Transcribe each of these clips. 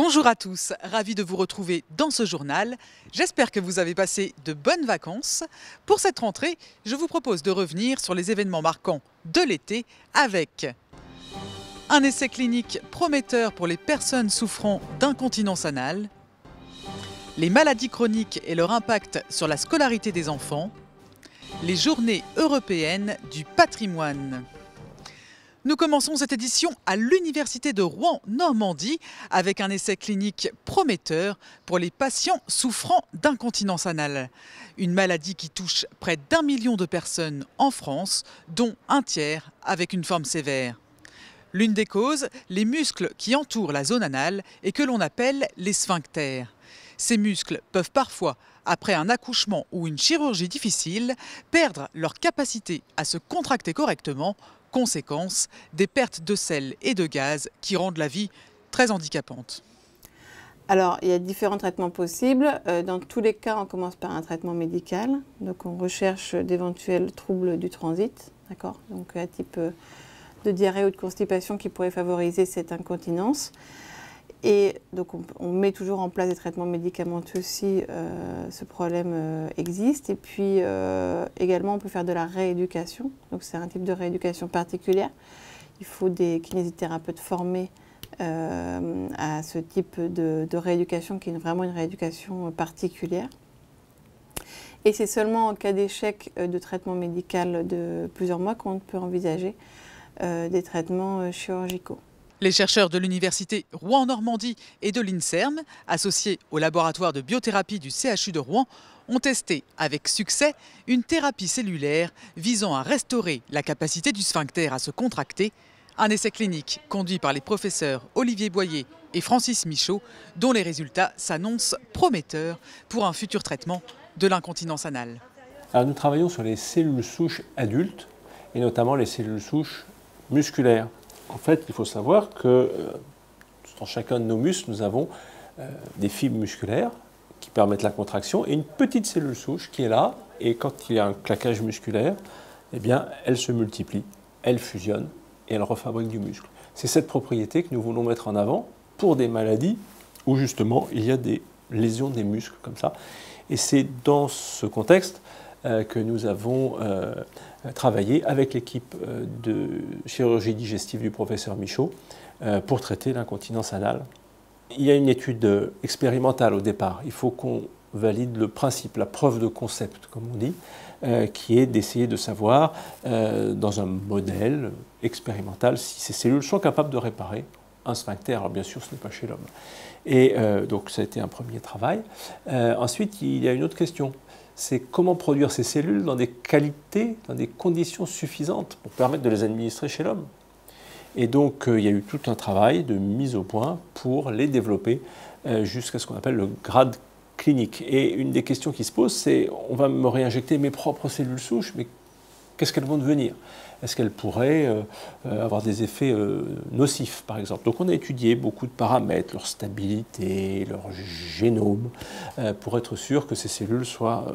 Bonjour à tous, ravi de vous retrouver dans ce journal. J'espère que vous avez passé de bonnes vacances. Pour cette rentrée, je vous propose de revenir sur les événements marquants de l'été avec un essai clinique prometteur pour les personnes souffrant d'incontinence anale, les maladies chroniques et leur impact sur la scolarité des enfants, les journées européennes du patrimoine. Nous commençons cette édition à l'Université de Rouen-Normandie avec un essai clinique prometteur pour les patients souffrant d'incontinence anale. Une maladie qui touche près d'un million de personnes en France, dont un tiers avec une forme sévère. L'une des causes, les muscles qui entourent la zone anale et que l'on appelle les sphincters. Ces muscles peuvent parfois, après un accouchement ou une chirurgie difficile, perdre leur capacité à se contracter correctement Conséquence, des pertes de sel et de gaz qui rendent la vie très handicapante. Alors, il y a différents traitements possibles. Euh, dans tous les cas, on commence par un traitement médical. Donc, on recherche d'éventuels troubles du transit, d'accord Donc, un type euh, de diarrhée ou de constipation qui pourrait favoriser cette incontinence. Et donc on, met toujours en place des traitements médicamenteux si euh, ce problème euh, existe. Et puis euh, également on peut faire de la rééducation. Donc c'est un type de rééducation particulière. Il faut des kinésithérapeutes formés à ce type de, rééducation qui est vraiment une rééducation particulière. Et c'est seulement en cas d'échec de traitement médical de plusieurs mois qu'on peut envisager des traitements chirurgicaux. Les chercheurs de l'Université Rouen-Normandie et de l'INSERM, associés au laboratoire de biothérapie du CHU de Rouen, ont testé avec succès une thérapie cellulaire visant à restaurer la capacité du sphincter à se contracter. Un essai clinique conduit par les professeurs Olivier Boyer et Francis Michaud, dont les résultats s'annoncent prometteurs pour un futur traitement de l'incontinence anale. nous travaillons sur les cellules souches adultes et notamment les cellules souches musculaires en fait, il faut savoir que euh, dans chacun de nos muscles, nous avons euh, des fibres musculaires qui permettent la contraction et une petite cellule souche qui est là. Et quand il y a un claquage musculaire, eh bien, elle se multiplie, elle fusionne et elle refabrique du muscle. C'est cette propriété que nous voulons mettre en avant pour des maladies où justement il y a des lésions des muscles comme ça. Et c'est dans ce contexte euh, que nous avons euh, travaillé avec l'équipe euh, de chirurgie digestive du professeur Michaud pour traiter l'incontinence anale. Il y a une étude expérimentale au départ. Il faut qu'on valide le principe, la preuve de concept, comme on dit, qui est d'essayer de savoir, dans un modèle expérimental, si ces cellules sont capables de réparer un sphincter. Alors bien sûr, ce n'est pas chez l'homme. Et donc ça a été un premier travail. ensuite, il y a une autre question c'est comment produire ces cellules dans des qualités, dans des conditions suffisantes pour permettre de les administrer chez l'homme. Et donc, euh, il y a eu tout un travail de mise au point pour les développer euh, jusqu'à ce qu'on appelle le grade clinique. Et une des questions qui se pose, c'est on va me réinjecter mes propres cellules souches, mais Qu'est-ce qu'elles vont devenir Est-ce qu'elles pourraient euh, euh, avoir des effets euh, nocifs, par exemple Donc on a étudié beaucoup de paramètres, leur stabilité, leur génome, pour être sûr que ces cellules soient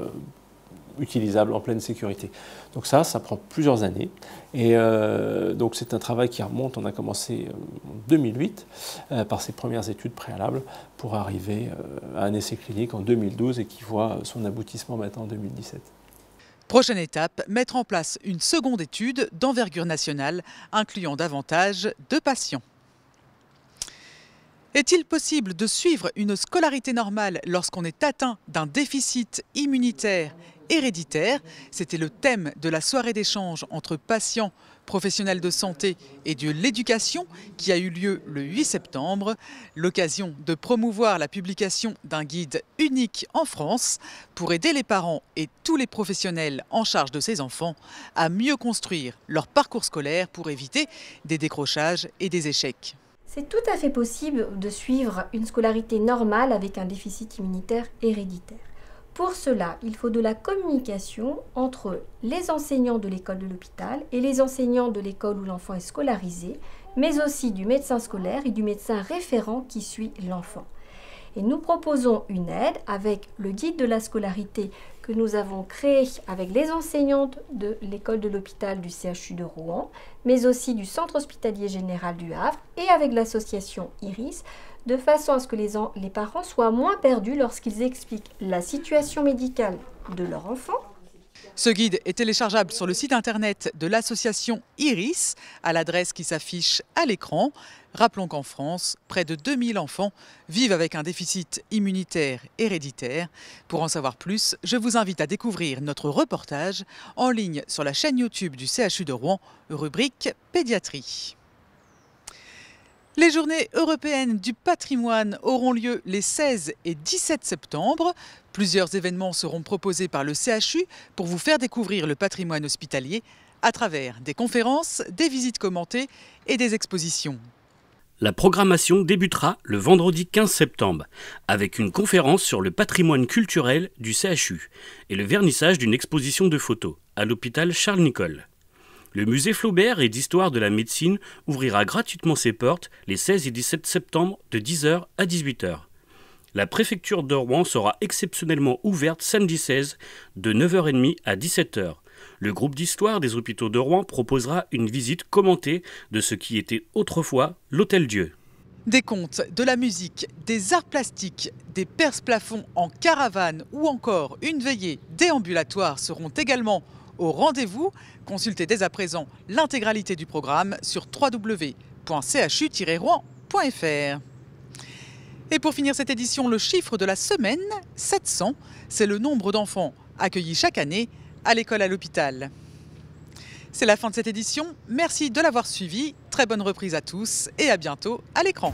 utilisables en pleine sécurité. Donc ça, ça prend plusieurs années. Et donc c'est un travail qui remonte, on a commencé en 2008 par ces premières études préalables pour arriver à un essai clinique en 2012 et qui voit son aboutissement maintenant en 2017. Prochaine étape, mettre en place une seconde étude d'envergure nationale, incluant davantage de patients. Est-il possible de suivre une scolarité normale lorsqu'on est atteint d'un déficit immunitaire héréditaire C'était le thème de la soirée d'échange entre patients professionnels de santé et de l'éducation qui a eu lieu le 8 septembre, l'occasion de promouvoir la publication d'un guide unique en France pour aider les parents et tous les professionnels en charge de ces enfants à mieux construire leur parcours scolaire pour éviter des décrochages et des échecs. C'est tout à fait possible de suivre une scolarité normale avec un déficit immunitaire héréditaire. Pour cela, il faut de la communication entre les enseignants de l'école de l'hôpital et les enseignants de l'école où l'enfant est scolarisé, mais aussi du médecin scolaire et du médecin référent qui suit l'enfant. Et nous proposons une aide avec le guide de la scolarité que nous avons créé avec les enseignantes de l'école de l'hôpital du CHU de Rouen, mais aussi du centre hospitalier général du Havre et avec l'association IRIS, de façon à ce que les, parents soient moins perdus lorsqu'ils expliquent la situation médicale de leur enfant ce guide est téléchargeable sur le site internet de l'association Iris à l'adresse qui s'affiche à l'écran. Rappelons qu'en France, près de 2000 enfants vivent avec un déficit immunitaire héréditaire. Pour en savoir plus, je vous invite à découvrir notre reportage en ligne sur la chaîne YouTube du CHU de Rouen, rubrique Pédiatrie. Les journées européennes du patrimoine auront lieu les 16 et 17 septembre. Plusieurs événements seront proposés par le CHU pour vous faire découvrir le patrimoine hospitalier à travers des conférences, des visites commentées et des expositions. La programmation débutera le vendredi 15 septembre avec une conférence sur le patrimoine culturel du CHU et le vernissage d'une exposition de photos à l'hôpital Charles-Nicolle. Le musée Flaubert et d'histoire de la médecine ouvrira gratuitement ses portes les 16 et 17 septembre de 10h à 18h. La préfecture de Rouen sera exceptionnellement ouverte samedi 16 de 9h30 à 17h. Le groupe d'histoire des hôpitaux de Rouen proposera une visite commentée de ce qui était autrefois l'Hôtel Dieu. Des contes, de la musique, des arts plastiques, des perces plafonds en caravane ou encore une veillée déambulatoire seront également au rendez-vous. Consultez dès à présent l'intégralité du programme sur www.chu-rouen.fr. Et pour finir cette édition, le chiffre de la semaine, 700, c'est le nombre d'enfants accueillis chaque année à l'école à l'hôpital. C'est la fin de cette édition. Merci de l'avoir suivi. Très bonne reprise à tous et à bientôt à l'écran.